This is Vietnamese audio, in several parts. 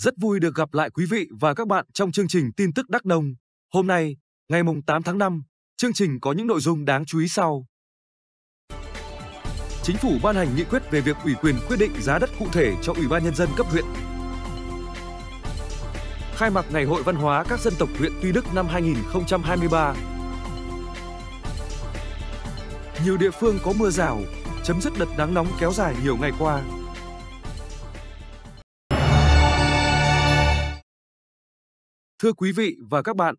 Rất vui được gặp lại quý vị và các bạn trong chương trình tin tức Đắk Nông. Hôm nay, ngày 8 tháng 5, chương trình có những nội dung đáng chú ý sau. Chính phủ ban hành nghị quyết về việc ủy quyền quyết định giá đất cụ thể cho Ủy ban Nhân dân cấp huyện. Khai mạc Ngày hội văn hóa các dân tộc huyện Tuy Đức năm 2023. Nhiều địa phương có mưa rào, chấm dứt đợt nắng nóng kéo dài nhiều ngày qua. Thưa quý vị và các bạn,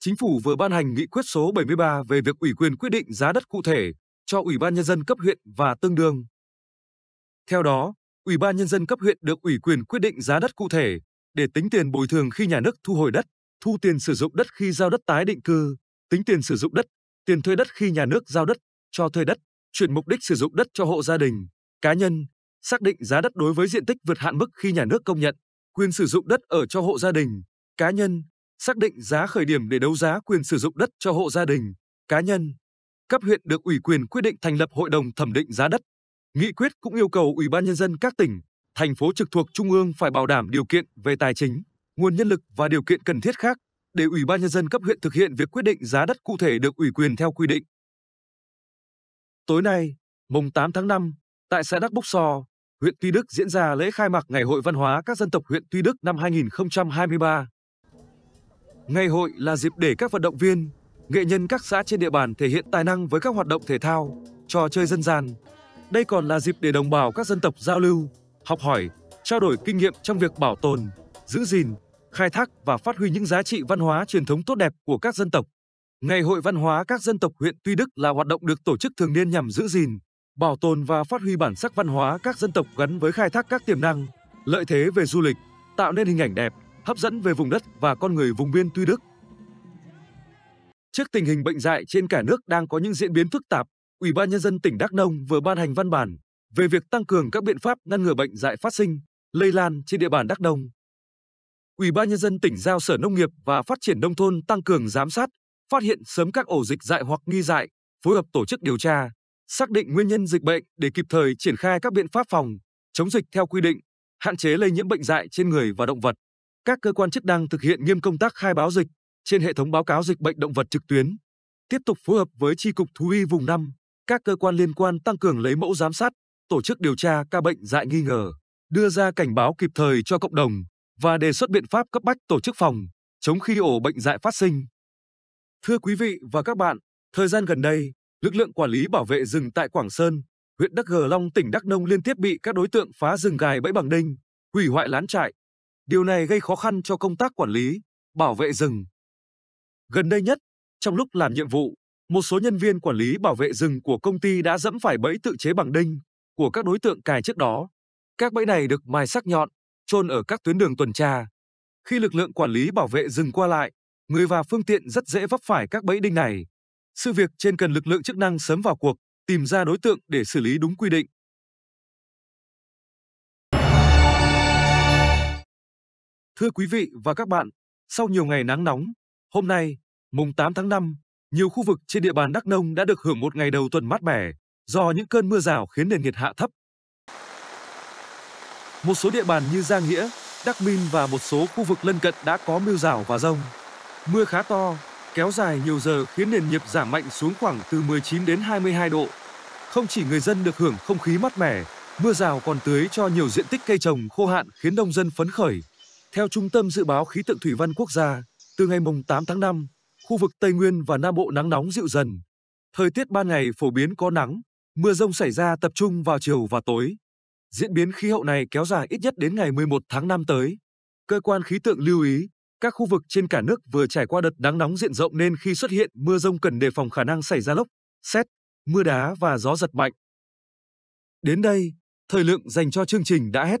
Chính phủ vừa ban hành nghị quyết số 73 về việc ủy quyền quyết định giá đất cụ thể cho Ủy ban nhân dân cấp huyện và tương đương. Theo đó, Ủy ban nhân dân cấp huyện được ủy quyền quyết định giá đất cụ thể để tính tiền bồi thường khi nhà nước thu hồi đất, thu tiền sử dụng đất khi giao đất tái định cư, tính tiền sử dụng đất, tiền thuê đất khi nhà nước giao đất, cho thuê đất, chuyển mục đích sử dụng đất cho hộ gia đình, cá nhân, xác định giá đất đối với diện tích vượt hạn mức khi nhà nước công nhận, quyền sử dụng đất ở cho hộ gia đình, cá nhân, xác định giá khởi điểm để đấu giá quyền sử dụng đất cho hộ gia đình, cá nhân. Cấp huyện được ủy quyền quyết định thành lập hội đồng thẩm định giá đất. Nghị quyết cũng yêu cầu Ủy ban nhân dân các tỉnh, thành phố trực thuộc trung ương phải bảo đảm điều kiện về tài chính, nguồn nhân lực và điều kiện cần thiết khác để Ủy ban nhân dân cấp huyện thực hiện việc quyết định giá đất cụ thể được ủy quyền theo quy định. Tối nay, mùng 8 tháng 5, tại xã Đắc Búc So, huyện Tuy Đức diễn ra lễ khai mạc Ngày hội văn hóa các dân tộc huyện Tuy Đức năm 2023. Ngày hội là dịp để các vận động viên, nghệ nhân các xã trên địa bàn thể hiện tài năng với các hoạt động thể thao, trò chơi dân gian. Đây còn là dịp để đồng bào các dân tộc giao lưu, học hỏi, trao đổi kinh nghiệm trong việc bảo tồn, giữ gìn, khai thác và phát huy những giá trị văn hóa truyền thống tốt đẹp của các dân tộc. Ngày hội văn hóa các dân tộc huyện Tuy Đức là hoạt động được tổ chức thường niên nhằm giữ gìn, bảo tồn và phát huy bản sắc văn hóa các dân tộc gắn với khai thác các tiềm năng, lợi thế về du lịch, tạo nên hình ảnh đẹp hấp dẫn về vùng đất và con người vùng biên Tuy Đức. Trước tình hình bệnh dạy trên cả nước đang có những diễn biến phức tạp, Ủy ban nhân dân tỉnh Đắk Nông vừa ban hành văn bản về việc tăng cường các biện pháp ngăn ngừa bệnh dạy phát sinh, lây lan trên địa bàn Đắk Nông. Ủy ban nhân dân tỉnh giao Sở Nông nghiệp và Phát triển nông thôn tăng cường giám sát, phát hiện sớm các ổ dịch dạy hoặc nghi dạy phối hợp tổ chức điều tra, xác định nguyên nhân dịch bệnh để kịp thời triển khai các biện pháp phòng chống dịch theo quy định, hạn chế lây nhiễm bệnh dạy trên người và động vật. Các cơ quan chức năng thực hiện nghiêm công tác khai báo dịch trên hệ thống báo cáo dịch bệnh động vật trực tuyến. Tiếp tục phối hợp với Tri Cục Thú y vùng 5, các cơ quan liên quan tăng cường lấy mẫu giám sát, tổ chức điều tra ca bệnh dại nghi ngờ, đưa ra cảnh báo kịp thời cho cộng đồng và đề xuất biện pháp cấp bách tổ chức phòng, chống khi ổ bệnh dại phát sinh. Thưa quý vị và các bạn, thời gian gần đây, lực lượng quản lý bảo vệ rừng tại Quảng Sơn, huyện Đắc Gờ Long, tỉnh Đắk Nông liên tiếp bị các đối tượng phá rừng gài bẫy bằng đinh, hủy hoại lán trại, Điều này gây khó khăn cho công tác quản lý, bảo vệ rừng. Gần đây nhất, trong lúc làm nhiệm vụ, một số nhân viên quản lý bảo vệ rừng của công ty đã dẫm phải bẫy tự chế bằng đinh của các đối tượng cài trước đó. Các bẫy này được mài sắc nhọn, chôn ở các tuyến đường tuần tra. Khi lực lượng quản lý bảo vệ rừng qua lại, người và phương tiện rất dễ vấp phải các bẫy đinh này. Sự việc trên cần lực lượng chức năng sớm vào cuộc, tìm ra đối tượng để xử lý đúng quy định. Thưa quý vị và các bạn, sau nhiều ngày nắng nóng, hôm nay, mùng 8 tháng 5, nhiều khu vực trên địa bàn Đắk Nông đã được hưởng một ngày đầu tuần mát mẻ do những cơn mưa rào khiến nền nhiệt hạ thấp. Một số địa bàn như Gia Nghĩa, Đắk Minh và một số khu vực lân cận đã có mưa rào và rông. Mưa khá to, kéo dài nhiều giờ khiến nền nhiệt giảm mạnh xuống khoảng từ 19 đến 22 độ. Không chỉ người dân được hưởng không khí mát mẻ, mưa rào còn tưới cho nhiều diện tích cây trồng khô hạn khiến nông dân phấn khởi. Theo Trung tâm Dự báo Khí tượng Thủy văn Quốc gia, từ ngày 8 tháng 5, khu vực Tây Nguyên và Nam Bộ nắng nóng dịu dần. Thời tiết ban ngày phổ biến có nắng, mưa rông xảy ra tập trung vào chiều và tối. Diễn biến khí hậu này kéo dài ít nhất đến ngày 11 tháng 5 tới. Cơ quan khí tượng lưu ý, các khu vực trên cả nước vừa trải qua đợt nắng nóng diện rộng nên khi xuất hiện mưa rông cần đề phòng khả năng xảy ra lốc, xét, mưa đá và gió giật mạnh. Đến đây, thời lượng dành cho chương trình đã hết.